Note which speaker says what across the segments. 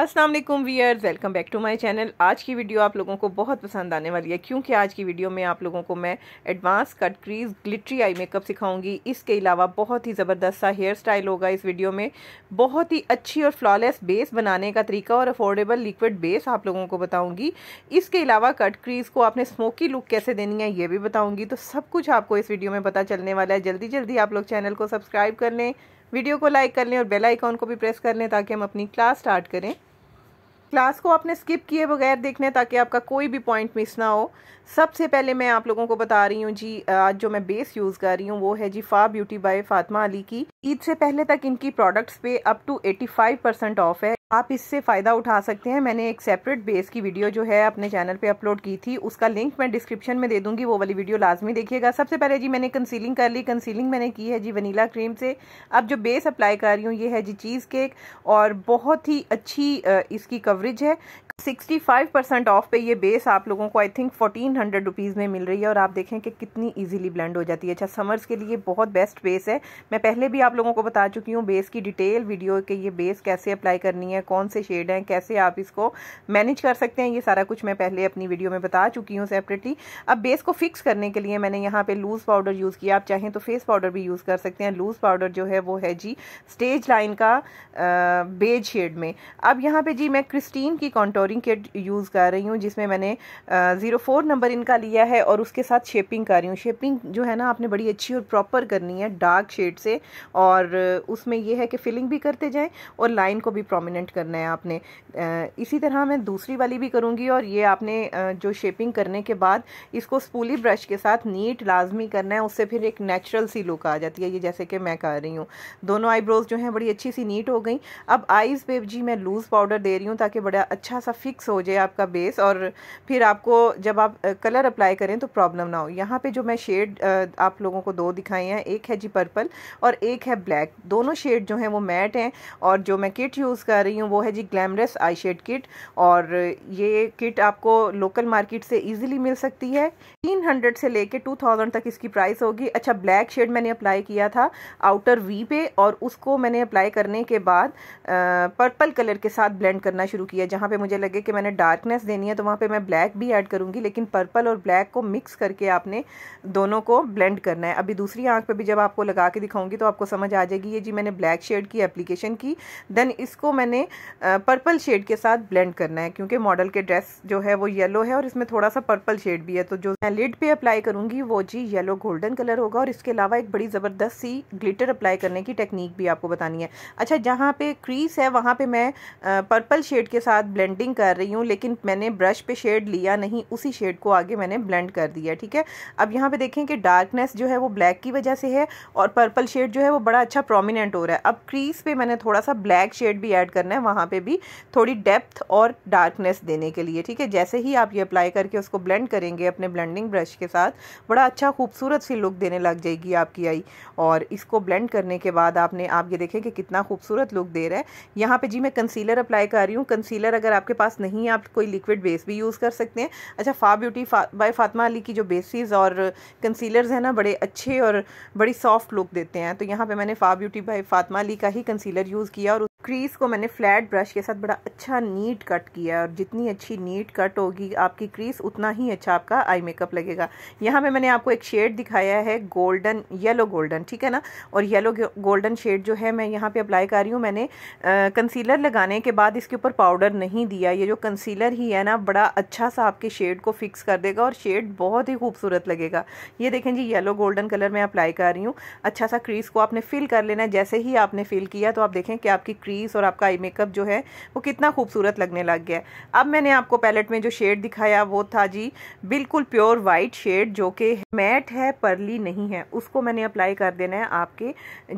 Speaker 1: Aslam viewers welcome back to my channel आज की video आप लोगों को बहुत पसंद आने वाली है क्योंकि आज की वीडियो में आप लोगों को मैं advance cut crease glittery eye makeup सिखाऊंगी इसके अलावा बहुत ही ज़बरदस्त सा हेयर स्टाइल होगा इस वीडियो में बहुत ही अच्छी और फ्लॉलेस बेस बनाने का तरीका और अफोर्डेबल लिक्विड बेस आप लोगों को बताऊँगी इसके अलावा कट क्रीज़ को आपने स्मोकी लुक कैसे देनी है ये भी बताऊँगी तो सब कुछ आपको इस वीडियो में पता चलने वाला है जल्दी जल्दी आप लोग चैनल को सब्सक्राइब कर लें वीडियो को लाइक कर लें और बेल आइकॉन को भी प्रेस कर लें ताकि हम अपनी क्लास स्टार्ट करें क्लास को आपने स्किप किए बगैर देखने ताकि आपका कोई भी पॉइंट मिस ना हो सबसे पहले मैं आप लोगों को बता रही हूँ जी आज जो मैं बेस यूज़ कर रही हूँ वो है जी फा ब्यूटी बाय फातमा अली की ईद से पहले तक इनकी प्रोडक्ट्स पे अप टू 85 परसेंट ऑफ है आप इससे फ़ायदा उठा सकते हैं मैंने एक सेपरेट बेस की वीडियो जो है अपने चैनल पे अपलोड की थी उसका लिंक मैं डिस्क्रिप्शन में दे दूंगी वो वाली वीडियो लाजमी देखिएगा सबसे पहले जी मैंने कंसीलिंग कर ली कंसीलिंग मैंने की है जी वनीला क्रीम से अब जो बेस अप्लाई कर रही हूँ ये है जी चीज़ केक और बहुत ही अच्छी इसकी कवरेज है 65 परसेंट ऑफ पे ये बेस आप लोगों को I think fourteen hundred rupees में मिल रही है और आप देखें कि कितनी इजीली ब्लेंड हो जाती है अच्छा समर्स के लिए बहुत बेस्ट बेस है मैं पहले भी आप लोगों को बता चुकी हूँ बेस की डिटेल वीडियो के ये बेस कैसे अप्लाई करनी है कौन से शेड हैं कैसे आप इसको मैनेज कर सकते हैं ये सारा कुछ मैं पहले अपनी वीडियो में बता चुकी हूँ सेपरेटली अब बेस को फिक्स करने के लिए मैंने यहाँ पर लूज़ पाउडर यूज़ किया आप चाहें तो फेस पाउडर भी यूज़ कर सकते हैं लूज़ पाउडर जो है वो है जी स्टेज लाइन का बेज शेड में अब यहाँ पर जी मैं क्रिस्टीन की कॉन्टोर फ्लावरिंग किट यूज़ कर रही हूँ जिसमें मैंने ज़ीरो फोर नंबर इनका लिया है और उसके साथ शेपिंग कर रही हूँ शेपिंग जो है ना आपने बड़ी अच्छी और प्रॉपर करनी है डार्क शेड से और उसमें यह है कि फिलिंग भी करते जाएँ और लाइन को भी प्रोमिनेंट करना है आपने इसी तरह मैं दूसरी वाली भी करूँगी और ये आपने जो शेपिंग करने के बाद इसको स्पूली ब्रश के साथ नीट लाजमी करना है उससे फिर एक नेचुरल सी लुक आ जाती है ये जैसे कि मैं कर रही हूँ दोनों आईब्रोज़ जो हैं बड़ी अच्छी सी नीट हो गई अब आईज़ पे जी मैं लूज़ पाउडर दे रही हूँ ताकि बड़ा अच्छा सा फिक्स हो जाए आपका बेस और फिर आपको जब आप कलर अप्लाई करें तो प्रॉब्लम ना हो यहाँ पे जो मैं शेड आप लोगों को दो दिखाई हैं एक है जी पर्पल और एक है ब्लैक दोनों शेड जो हैं वो मैट हैं और जो मैं किट यूज़ कर रही हूँ वो है जी ग्लैमरस आई शेड किट और ये किट आपको लोकल मार्केट से ईजिली मिल सकती है तीन हंड्रेड से लेके टू थाउजेंड तक इसकी प्राइस होगी अच्छा ब्लैक शेड मैंने अप्लाई किया था आउटर वी पे और उसको मैंने अप्लाई करने के बाद पर्पल कलर के साथ ब्लेंड करना शुरू किया जहाँ पे मुझे लग लगे कि मैंने डार्कनेस देनी है तो वहाँ पे मैं ब्लैक भी ऐड करूँगी लेकिन पर्पल और ब्लैक को मिक्स करके आपने दोनों को ब्लेंड करना है अभी दूसरी आंख पे भी जब आपको लगा के दिखाऊंगी तो आपको समझ आ जाएगी ये जी मैंने ब्लैक शेड की एप्लीकेशन की देन इसको मैंने पर्पल शेड के साथ ब्लेंड करना है क्योंकि मॉडल के ड्रेस जो है वो येलो है और इसमें थोड़ा सा पर्पल शेड भी है तो जो मैं लिड पे अप्लाई करूँगी वो जी येलो गोल्डन कलर होगा और इसके अलावा एक बड़ी ज़बरदस्त सी ग्लिटर अप्लाई करने की टेक्निक भी आपको बतानी है अच्छा जहाँ पे क्रीस है वहाँ पे मैं पर्पल शेड के साथ ब्लेंडिंग कर रही हूँ लेकिन मैंने ब्रश पे शेड लिया नहीं उसी शेड को आगे मैंने ब्लेंड कर दिया ठीक है अब यहाँ पे देखें कि डार्कनेस जो है वो ब्लैक की वजह से है और पर्पल शेड जो है वो बड़ा अच्छा प्रोमिनेंट हो रहा है अब क्रीज पे मैंने थोड़ा सा ब्लैक शेड भी ऐड करना है वहाँ पर भी थोड़ी डेप्थ और डार्कनेस देने के लिए ठीक है जैसे ही आप ये अप्लाई करके उसको ब्लेंड करेंगे अपने ब्लेंडिंग ब्रश के साथ बड़ा अच्छा खूबसूरत सी लुक देने लग जाएगी आपकी आई और इसको ब्लेंड करने के बाद आपने आप ये देखें कि कितना खूबसूरत लुक दे रहा है यहाँ पे जी मैं कंसीलर अप्लाई कर रही हूँ कंसीलर अगर आपके पास पास नहीं है आप कोई लिक्विड बेस भी यूज़ कर सकते हैं अच्छा फा ब्यूटी फा, बाय फातमा अली की जो बेसिस और कंसीलर्स हैं ना बड़े अच्छे और बड़ी सॉफ्ट लुक देते हैं तो यहाँ पर मैंने फा ब्यूटी बाय फातमा अली का ही कंसीलर यूज़ किया और क्रीज को मैंने फ्लैट ब्रश के साथ बड़ा अच्छा नीट कट किया और जितनी अच्छी नीट कट होगी आपकी क्रीज उतना ही अच्छा आपका आई मेकअप लगेगा यहाँ पे मैंने आपको एक शेड दिखाया है गोल्डन येलो गोल्डन ठीक है ना और येलो गोल्डन शेड जो है मैं यहाँ पे अप्लाई कर रही हूँ मैंने कंसीलर लगाने के बाद इसके ऊपर पाउडर नहीं दिया ये जो कंसीलर ही है ना बड़ा अच्छा सा आपके शेड को फिक्स कर देगा और शेड बहुत ही खूबसूरत लगेगा ये देखें जी येलो गोल्डन कलर मैं अप्लाई कर रही हूँ अच्छा सा क्रीज को आपने फिल कर लेना है जैसे ही आपने फिल किया तो आप देखें कि आपकी क्रीज़ और आपका आई मेकअप जो है वो कितना खूबसूरत लगने लग गया है अब मैंने आपको पैलेट में जो शेड दिखाया वो था जी बिल्कुल प्योर वाइट शेड जो कि मैट है परली नहीं है उसको मैंने अप्लाई कर देना है आपके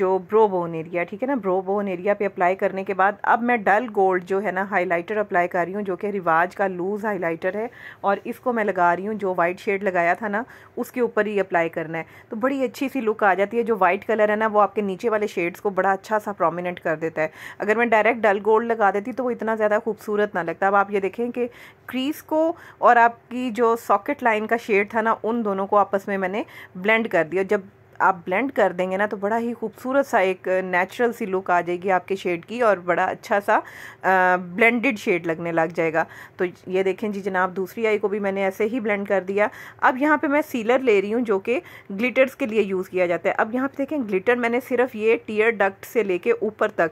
Speaker 1: जो ब्रो बोन एरिया ठीक है ना ब्रो बोन एरिया पे अप्लाई करने के बाद अब मैं डल गोल्ड जो है ना हाईलाइटर अप्लाई कर रही हूँ जो कि रिवाज का लूज़ हाईलाइटर है और इसको मैं लगा रही हूँ जो वाइट शेड लगाया था ना उसके ऊपर ही अप्लाई करना है तो बड़ी अच्छी सी लुक आ जाती है जो वाइट कलर है ना वो आपके नीचे वाले शेड्स को बड़ा अच्छा सा प्रोमिनेंट कर देता है अगर मैं डायरेक्ट डल गोल्ड लगा देती तो वो इतना ज़्यादा खूबसूरत ना लगता अब आप ये देखें कि क्रीज़ को और आपकी जो सॉकेट लाइन का शेड था ना उन दोनों को आपस में मैंने ब्लेंड कर दिया जब आप ब्लेंड कर देंगे ना तो बड़ा ही खूबसूरत सा एक नेचुरल सी लुक आ जाएगी आपके शेड की और बड़ा अच्छा सा ब्लेंडेड शेड लगने लग जाएगा तो ये देखें जी जनाब दूसरी आई को भी मैंने ऐसे ही ब्लेंड कर दिया अब यहाँ पे मैं सीलर ले रही हूँ जो कि ग्लिटर्स के लिए यूज़ किया जाता है अब यहाँ पे देखें ग्लिटर मैंने सिर्फ ये टीयर डक्ट से लेके ऊपर तक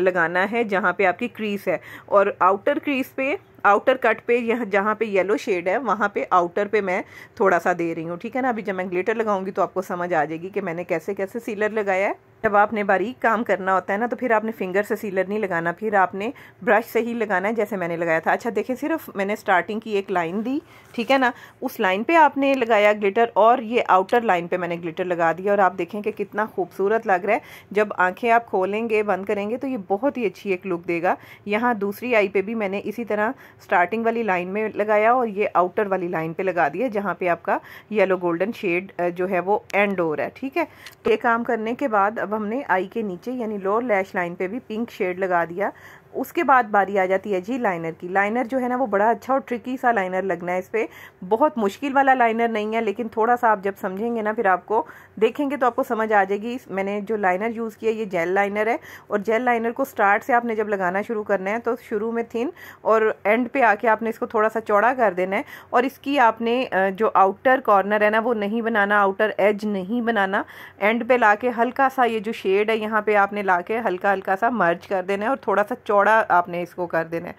Speaker 1: लगाना है जहाँ पर आपकी क्रीस है और आउटर क्रीस पर आउटर कट पे यह जहाँ पे येलो शेड है वहाँ पे आउटर पे मैं थोड़ा सा दे रही हूँ ठीक है ना अभी जब मैं ग्लिटर लगाऊंगी तो आपको समझ आ जाएगी कि मैंने कैसे कैसे सीलर लगाया है जब आपने बारीक काम करना होता है ना तो फिर आपने फिंगर से सीलर नहीं लगाना फिर आपने ब्रश से ही लगाना है जैसे मैंने लगाया था अच्छा देखिए सिर्फ मैंने स्टार्टिंग की एक लाइन दी ठीक है ना उस लाइन पे आपने लगाया ग्लिटर और ये आउटर लाइन पे मैंने ग्लिटर लगा दिया और आप देखें कि कितना खूबसूरत लग रहा है जब आँखें आप खोलेंगे बंद करेंगे तो ये बहुत ही अच्छी एक लुक देगा यहाँ दूसरी आई पर भी मैंने इसी तरह स्टार्टिंग वाली लाइन में लगाया और ये आउटर वाली लाइन पर लगा दिया जहाँ पर आपका येलो गोल्डन शेड जो है वो एंड हो रहा है ठीक है तो ये काम करने के बाद अब हमने आई के नीचे यानी लोअर लैश लाइन पे भी पिंक शेड लगा दिया उसके बाद बारी आ जाती है जी लाइनर की लाइनर जो है ना वो बड़ा अच्छा और ट्रिकी सा लाइनर लगना है इस पर बहुत मुश्किल वाला लाइनर नहीं है लेकिन थोड़ा सा आप जब समझेंगे ना फिर आपको देखेंगे तो आपको समझ आ जाएगी मैंने जो लाइनर यूज़ किया ये जेल लाइनर है और जेल लाइनर को स्टार्ट से आपने जब लगाना शुरू करना है तो शुरू में थिन और एंड पे आके आपने इसको थोड़ा सा चौड़ा कर देना है और इसकी आपने जो आउटर कॉर्नर है ना वो नहीं बनाना आउटर एज नहीं बनाना एंड पे ला के हल्का सा ये जो शेड है यहाँ पर आपने ला के हल्का हल्का सा मर्ज कर देना है और थोड़ा सा चौड़ा थोड़ा आपने इसको कर देना है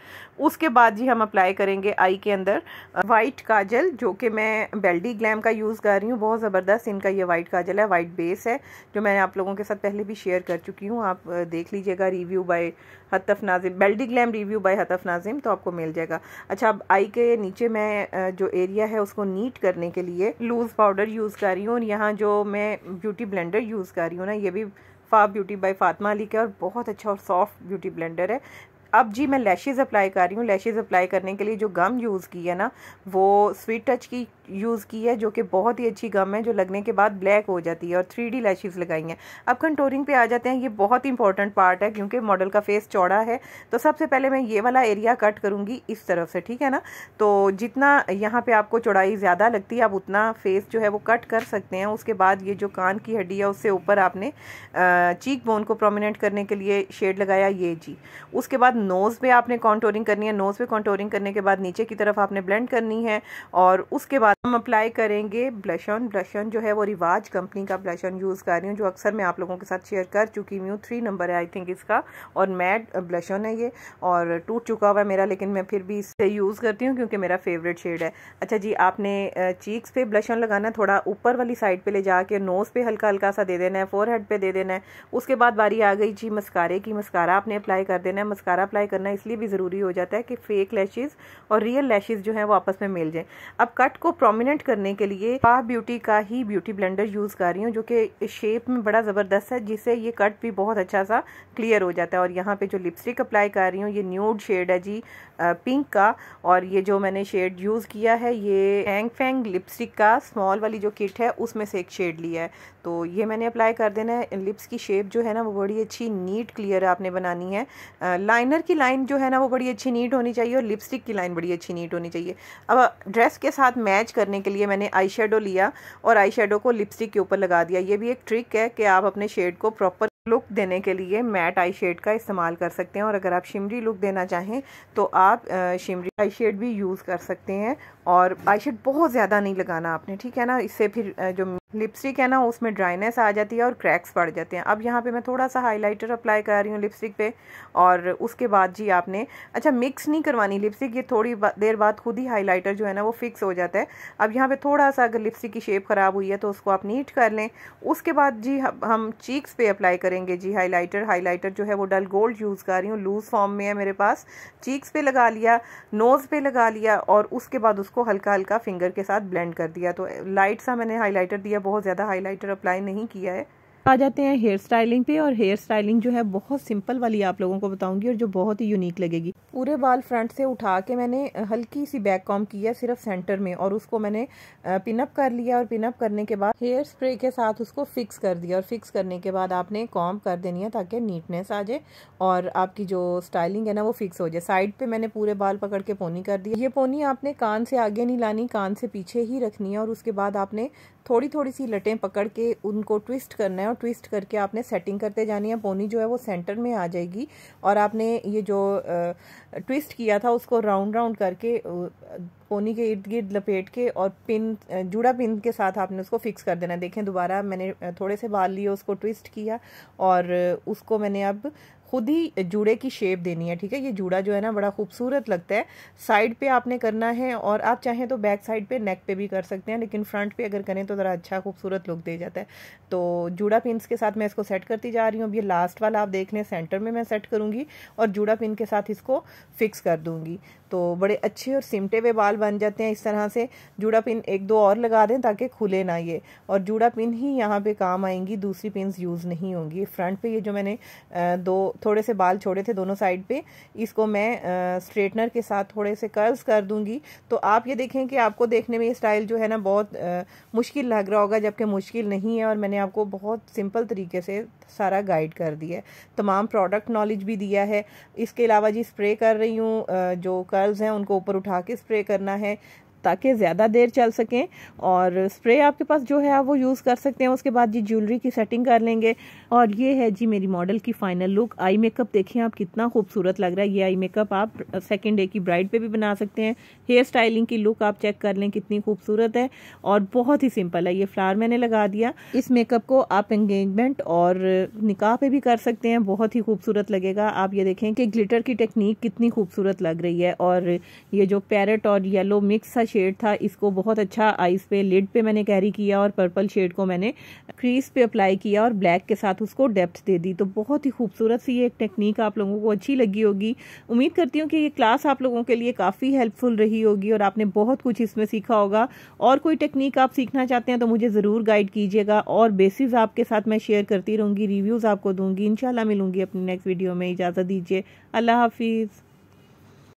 Speaker 1: उसके बाद जी हम अप्लाई करेंगे आई के अंदर वाइट काजल जो कि मैं बेल्डी ग्लैम का यूज़ कर रही हूँ बहुत ज़बरदस्त इनका ये वाइट काजल है वाइट बेस है जो मैंने आप लोगों के साथ पहले भी शेयर कर चुकी हूँ आप देख लीजिएगा रिव्यू बाय हतफ नाजिम बेल्डी glam review by Hataf Nazim तो आपको मिल जाएगा अच्छा अब आई के नीचे मैं जो एरिया है उसको नीट करने के लिए लूज़ पाउडर यूज़ कर रही हूँ और यहाँ जो मैं ब्यूटी ब्लेंडर यूज़ कर रही हूँ ना ये भी फा ब्यूटी बाय फातमा अली का और बहुत अच्छा और सॉफ्ट ब्यूटी ब्लेंडर है अब जी मैं लैशेज़ अप्लाई कर रही हूँ लैशेज़ अप्लाई करने के लिए जो गम यूज़ की है ना वो स्वीट टच की यूज़ की है जो कि बहुत ही अच्छी गम है जो लगने के बाद ब्लैक हो जाती है और थ्री डी लैशेज़ लगाई हैं अब कंटोरिंग पे आ जाते हैं ये बहुत ही इंपॉर्टेंट पार्ट है क्योंकि मॉडल का फेस चौड़ा है तो सबसे पहले मैं ये वाला एरिया कट करूँगी इस तरफ से ठीक है ना तो जितना यहाँ पर आपको चौड़ाई ज़्यादा लगती है आप उतना फेस जो है वो कट कर सकते हैं उसके बाद ये जो कान की हड्डी है उससे ऊपर आपने चीक बोन को प्रोमिनेंट करने के लिए शेड लगाया ये जी उसके बाद नोज़ पर आपने कॉन्टोरिंग करनी है नोज़ पर कॉन्टोरिंग करने के बाद नीचे की तरफ आपने ब्लेंड करनी है और उसके बाद हम अप्लाई करेंगे ब्लश ऑन ब्लश ऑन जो है वो रिवाज कंपनी का ब्लश ऑन यूज़ कर रही हूँ जो अक्सर मैं आप लोगों के साथ शेयर कर चुकी हूँ थ्री नंबर है आई थिंक इसका और मैट ब्लश ऑन है ये और टूट चुका हुआ है मेरा लेकिन मैं फिर भी इससे यूज़ करती हूँ क्योंकि मेरा फेवरेट शेड है अच्छा जी आपने चीक्स uh, पे ब्लश ऑन लगाना थोड़ा ऊपर वाली साइड पर ले जाके नोज़ पे हल्का हल्का सा दे देना है फोर हेड पे दे देना है उसके बाद बारी आ गई जी मस्कारे की मस्कारा आपने अप्लाई कर देना है मस्कारा अप्लाई करना इसलिए भी ज़रूरी हो जाता है कि फेक लैशेज़ और रियल लैशेज़ जो हैं वो आपस में मिल जाए अब कट को प्रोमिनेंट करने के लिए पा ब्यूटी का ही ब्यूटी ब्लेंडर यूज़ कर रही हूँ जो कि शेप में बड़ा ज़बरदस्त है जिससे ये कट भी बहुत अच्छा सा क्लियर हो जाता है और यहाँ पे जो लिपस्टिक अप्लाई कर रही हूँ ये न्यूड शेड है जी पिंक का और ये जो मैंने शेड यूज़ किया है ये हैंग फैंग लिपस्टिक का स्मॉल वाली जो किट है उसमें से एक शेड लिया है तो ये मैंने अप्लाई कर देना है लिप्स की शेप जो है ना वो बड़ी अच्छी नीट क्लियर आपने बनानी है लाइनर की लाइन जो है ना वो बड़ी अच्छी नीट होनी चाहिए और लिपस्टिक की लाइन बड़ी अच्छी नीट होनी चाहिए अब ड्रेस के साथ मैच करने के लिए मैंने आई लिया और आई को लिपस्टिक के ऊपर लगा दिया ये भी एक ट्रिक है कि आप अपने शेड को प्रॉपर लुक देने के लिए मैट आई शेड का इस्तेमाल कर सकते हैं और अगर आप शिमरी लुक देना चाहें तो आप शिमरी आई शेड भी यूज़ कर सकते हैं और आई शेड बहुत ज़्यादा नहीं लगाना आपने ठीक है ना इससे फिर जो लिपस्टिक है ना उसमें ड्राइनेस आ जाती है और क्रैक्स पड़ जाते हैं अब यहाँ पे मैं थोड़ा सा हाइलाइटर अप्लाई करा रही हूँ लिपस्टिक पे और उसके बाद जी आपने अच्छा मिक्स नहीं करवानी लिपस्टिक ये थोड़ी देर बाद खुद ही हाइलाइटर जो है ना वो फिक्स हो जाता है अब यहाँ पर थोड़ा सा अगर लिपस्टिक की शेप ख़राब हुई है तो उसको आप नीट कर लें उसके बाद जी हम चीक्स पर अप्लाई करेंगे जी हाईलाइटर हाईलाइटर जो है वो डल गोल्ड यूज़ कर रही हूँ लूज़ फॉर्म में है मेरे पास चीक्स पे लगा लिया नोज़ पर लगा लिया और उसके बाद उसको इसको हल्का हल्का फिंगर के साथ ब्लेंड कर दिया तो लाइट सा मैंने हाइलाइटर दिया बहुत ज़्यादा हाइलाइटर अप्लाई नहीं किया है आ जाते हैं हेयर स्टाइलिंग पे और हेयर स्टाइलिंग जो है बहुत सिंपल वाली आप लोगों को बताऊंगी और जो बहुत ही यूनिक लगेगी पूरे बाल फ्रंट से उठा के मैंने हल्की सी बैक कॉम की है सिर्फ सेंटर में और उसको मैंने पिनअप कर लिया और पिनअप करने के बाद हेयर स्प्रे के साथ उसको फिक्स कर दिया और फिक्स करने के बाद आपने कॉम कर देनी है ताकि नीटनेस आ जाए और आपकी जो स्टाइलिंग है ना वो फिक्स हो जाए साइड पर मैंने पूरे बाल पकड़ के पोनी कर दी ये पोनी आपने कान से आगे नहीं लानी कान से पीछे ही रखनी है और उसके बाद आपने थोड़ी थोड़ी सी लटें पकड़ के उनको ट्विस्ट करना है और ट्विस्ट करके आपने सेटिंग करते जानी है पोनी जो है वो सेंटर में आ जाएगी और आपने ये जो ट्विस्ट किया था उसको राउंड राउंड करके पोनी के इर्द गिर्द लपेट के और पिन जुड़ा पिन के साथ आपने उसको फिक्स कर देना देखें दोबारा मैंने थोड़े से बाल लिए उसको ट्विस्ट किया और उसको मैंने अब खुद ही जूड़े की शेप देनी है ठीक है ये जूड़ा जो है ना बड़ा खूबसूरत लगता है साइड पे आपने करना है और आप चाहें तो बैक साइड पे नेक पे भी कर सकते हैं लेकिन फ्रंट पे अगर करें तो ज़रा अच्छा खूबसूरत लुक दे जाता है तो जूड़ा पिन के साथ मैं इसको सेट करती जा रही हूँ अब ये लास्ट वाला आप देख लें सेंटर में मैं सेट करूँगी और जूड़ा पिन के साथ इसको फिक्स कर दूँगी तो बड़े अच्छे और सिमटे हुए बाल बन जाते हैं इस तरह से जूड़ा पिन एक दो और लगा दें ताकि खुले ना ये और जूड़ा पिन ही यहाँ पर काम आएंगी दूसरी पिन यूज़ नहीं होंगी फ्रंट पर ये जो मैंने दो थोड़े से बाल छोड़े थे दोनों साइड पे इसको मैं स्ट्रेटनर के साथ थोड़े से कर्ल्स कर दूंगी तो आप ये देखें कि आपको देखने में ये स्टाइल जो है ना बहुत आ, मुश्किल लग रहा होगा जबकि मुश्किल नहीं है और मैंने आपको बहुत सिंपल तरीके से सारा गाइड कर दिया है तमाम प्रोडक्ट नॉलेज भी दिया है इसके अलावा जी स्प्रे कर रही हूँ जो कर्ल्स हैं उनको ऊपर उठा के स्प्रे करना है ताकि ज़्यादा देर चल सकें और स्प्रे आपके पास जो है आप वो यूज़ कर सकते हैं उसके बाद जी ज्वेलरी की सेटिंग कर लेंगे और ये है जी मेरी मॉडल की फाइनल लुक आई मेकअप देखें आप कितना खूबसूरत लग रहा है ये आई मेकअप आप सेकेंड डे की ब्राइड पर भी बना सकते हैं हेयर स्टाइलिंग की लुक आप चेक कर लें कितनी खूबसूरत है और बहुत ही सिंपल है ये फ्लावर मैंने लगा दिया इस मेकअप को आप एंगेजमेंट और निकाह पे भी कर सकते हैं बहुत ही खूबसूरत लगेगा आप ये देखें कि ग्लिटर की टेक्निक कितनी खूबसूरत लग रही है और ये जो पैरट और येलो मिक्स सा शेड था इसको बहुत अच्छा आइज़ पे लिड पे मैंने कैरी किया और पर्पल शेड को मैंने क्रीज पे अप्लाई किया और ब्लैक के साथ उसको डेप्थ दे दी तो बहुत ही खूबसूरत सी ये एक टेक्निक आप लोगों को अच्छी लगी होगी उम्मीद करती हूँ कि ये क्लास आप लोगों के लिए काफ़ी हेल्पफुल रही होगी और आपने बहुत कुछ इसमें सीखा होगा और कोई टेक्निक आप सीखना चाहते हैं तो मुझे ज़रूर गाइड कीजिएगा और बेसिस आपके साथ मैं शेयर करती रहूँगी रिव्यूज़ आपको दूँगी इन मिलूंगी अपनी नेक्स्ट वीडियो में इजाज़त दीजिए अल्लाह हाफिज़